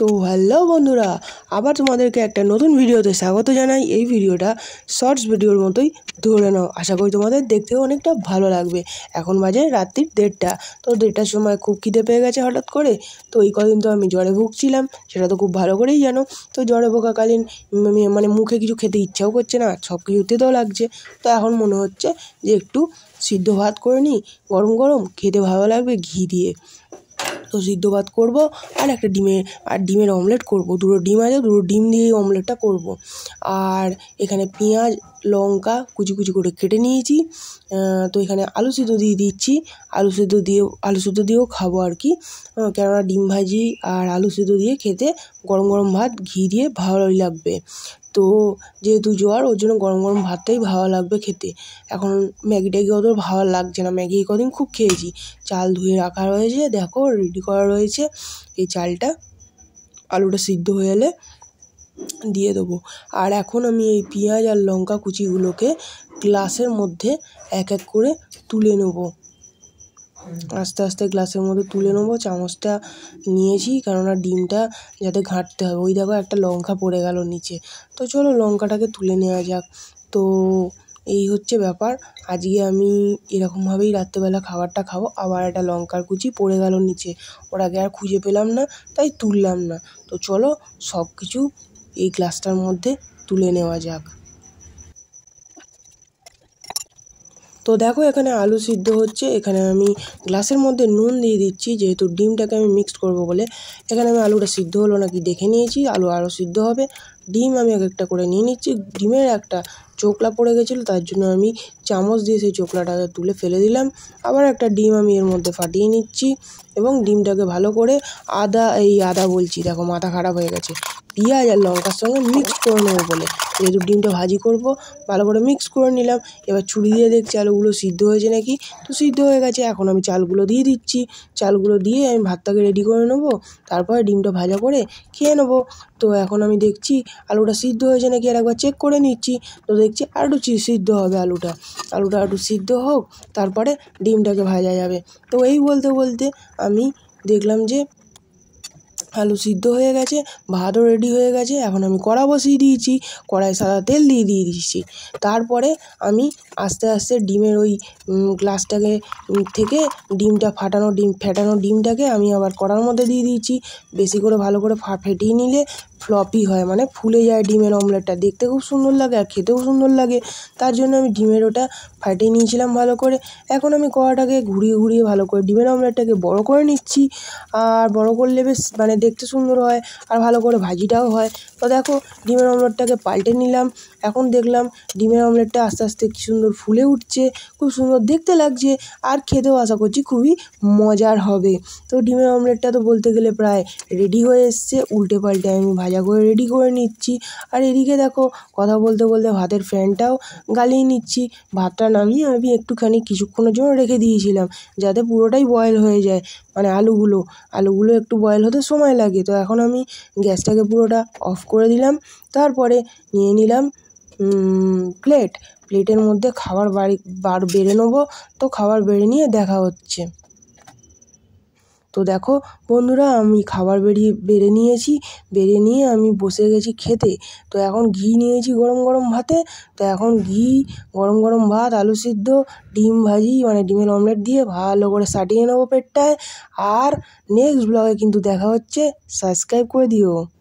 তো হ্যালো বন্ধুরা আবার তোমাদেরকে একটা নতুন ভিডিওতে স্বাগত জানাই এই ভিডিওটা শর্টস ভিডিওর মতোই ধরে নাও আশা করি তোমাদের দেখতেও অনেকটা ভালো লাগবে এখন বাজে রাত্রির দেড়টা তো দেড়টার সময় খুব খিদে পেয়ে গেছে হঠাৎ করে তো এই কদিন তো আমি জ্বরে ভুগছিলাম সেটা তো খুব ভালো করেই জানো তো জ্বরে ভোগাকালীন মানে মুখে কিছু খেতে ইচ্ছাও করছে না সব কিছুতে তো লাগছে তো এখন মনে হচ্ছে যে একটু সিদ্ধ ভাত করে নিই গরম গরম খেতে ভালো লাগবে ঘি দিয়ে তো সিদ্ধ ভাত করবো আর একটা ডিমে আর ডিমের অমলেট করব দুটো ডিম আছে দুটো ডিম দিয়েই অমলেটটা করব আর এখানে পেঁয়াজ লঙ্কা কুচি কুচি করে কেটে নিয়েছি তো এখানে আলু সিদ্ধ দিয়ে দিচ্ছি আলু সিদ্ধ দিয়ে আলু সিদ্ধ দিয়েও খাবো আর কি কেননা ডিম ভাজি আর আলু সিদ্ধ দিয়ে খেতে গরম গরম ভাত ঘি দিয়ে ভালোই লাগবে তো যেহেতু জ্বর ওর জন্য গরম গরম ভাতটাই ভালো লাগবে খেতে এখন ম্যাগি ট্যাগি অত ভালো লাগছে না ম্যাগি কদিন খুব খেয়েছি চাল ধুয়ে রাখা রয়েছে দেখো রেডি করা রয়েছে এই চালটা আলুটা সিদ্ধ হয়ে এলে দিয়ে দেবো আর এখন আমি এই পেঁয়াজ আর লঙ্কা কুচিগুলোকে গ্লাসের মধ্যে এক এক করে তুলে নেবো আস্তে আস্তে গ্লাসের মধ্যে তুলে নেবো চামচটা নিয়েছি কেননা ডিমটা যাতে ঘাঁটতে হবে ওই দেখো একটা লঙ্কা পড়ে গেল নিচে তো চলো লঙ্কাটাকে তুলে নেওয়া যাক তো এই হচ্ছে ব্যাপার আজকে আমি এরকমভাবেই রাত্রেবেলা খাবারটা খাবো আবার একটা লঙ্কার কুচি পড়ে গেল নিচে ওর আগে আর খুঁজে পেলাম না তাই তুললাম না তো চলো সব কিছু এই গ্লাসটার মধ্যে তুলে নেওয়া যাক তো দেখো এখানে আলু সিদ্ধ হচ্ছে এখানে আমি গ্লাসের মধ্যে নুন দিয়ে দিচ্ছি যেহেতু ডিমটাকে আমি মিক্সড করব বলে এখানে আমি আলুটা সিদ্ধ হলো নাকি দেখে নিয়েছি আলু আরও সিদ্ধ হবে ডিম আমি এক একটা করে নিয়ে নিচ্ছি ডিমের একটা চোকলা পড়ে গেছিলো তার জন্য আমি চামচ দিয়ে সেই চোকলাটাকে তুলে ফেলে দিলাম আবার একটা ডিম আমি এর মধ্যে ফাটিয়ে নিচ্ছি এবং ডিমটাকে ভালো করে আদা এই আদা বলছি দেখো মাথা খারাপ হয়ে গেছে পিঁয়াজ আর লঙ্কার সঙ্গে মিক্স করে নেবো বলে যেহেতু ডিমটা ভাজি করব ভালো করে মিক্স করে নিলাম এবার ছুরি দিয়ে দেখছি আলুগুলো সিদ্ধ হয়েছে নাকি তো সিদ্ধ হয়ে গেছে এখন আমি চালগুলো দিয়ে দিচ্ছি চালগুলো দিয়ে আমি ভাতটাকে রেডি করে নেবো তারপরে ডিমটা ভাজা করে খেয়ে নেবো তো এখন আমি দেখছি আলুটা সিদ্ধ হয়েছে নাকি আর একবার চেক করে নিচ্ছি তো দেখছি আর একটু সিদ্ধ হবে আলুটা আলুটা একটু সিদ্ধ হোক তারপরে ডিমটাকে ভাজা যাবে তো এই বলতে বলতে আমি দেখলাম যে আলু সিদ্ধ হয়ে গেছে ভাতও রেডি হয়ে গেছে এখন আমি কড়া বসিয়ে দিয়েছি কড়ায় সাদা তেল দিয়ে দিয়ে দিয়েছি তারপরে আমি আস্তে আস্তে ডিমের ওই গ্লাসটাকে থেকে ডিমটা ফাটানো ডিম ফেটানো ডিমটাকে আমি আবার কড়ার মধ্যে দিয়ে দিয়েছি বেশি করে ভালো করে ফা ফেটিয়ে নিলে ফ্লপি হয় মানে ফুলে যায় ডিমের অমলেটটা দেখতে খুব সুন্দর লাগে আর খেতেও সুন্দর লাগে তার জন্য আমি ডিমের ওটা ফাটিয়ে নিয়েছিলাম ভালো করে এখন আমি কড়াটাকে ঘুরিয়ে ঘুরিয়ে ভালো করে ডিমের অমলেটটাকে বড় করে নিচ্ছি আর বড় করলে বেশ মানে দেখতে সুন্দর হয় আর ভালো করে ভাজিটাও হয় তো দেখো ডিমের অমলেটটাকে পাল্টে নিলাম এখন দেখলাম ডিমের অমলেটটা আস্তে আস্তে কী সুন্দর ফুলে উঠছে খুব সুন্দর দেখতে লাগছে আর খেতেও আশা করছি খুবই মজার হবে তো ডিমের অমলেটটা তো বলতে গেলে প্রায় রেডি হয়ে এসছে উল্টে পাল্টে আমি ভাজি ভাজা করে রেডি করে নিচ্ছি আর এদিকে দেখো কথা বলতে বলতে ভাতের ফ্যানটাও গালিয়ে নিচ্ছি ভাতটা নামিয়ে আমি একটুখানি কিছুক্ষণের জন্য রেখে দিয়েছিলাম যাতে পুরোটাই বয়েল হয়ে যায় মানে আলুগুলো আলুগুলো একটু বয়েল হতে সময় লাগে তো এখন আমি গ্যাসটাকে পুরোটা অফ করে দিলাম তারপরে নিয়ে নিলাম প্লেট প্লেটের মধ্যে খাবার বাড়ি বার বেড়ে নেবো তো খাবার বেড়ে নিয়ে দেখা হচ্ছে তো দেখো বন্ধুরা আমি খাবার বেরিয়ে বেড়ে নিয়েছি বেড়ে নিয়ে আমি বসে গেছি খেতে তো এখন ঘি নিয়েছি গরম গরম ভাতে তো এখন ঘি গরম গরম ভাত আলু সিদ্ধ ডিম ভাজি মানে ডিমের অমলেট দিয়ে ভালো করে সাটিয়ে নেবো পেটটায় আর নেক্সট ব্লগে কিন্তু দেখা হচ্ছে সাবস্ক্রাইব করে দিও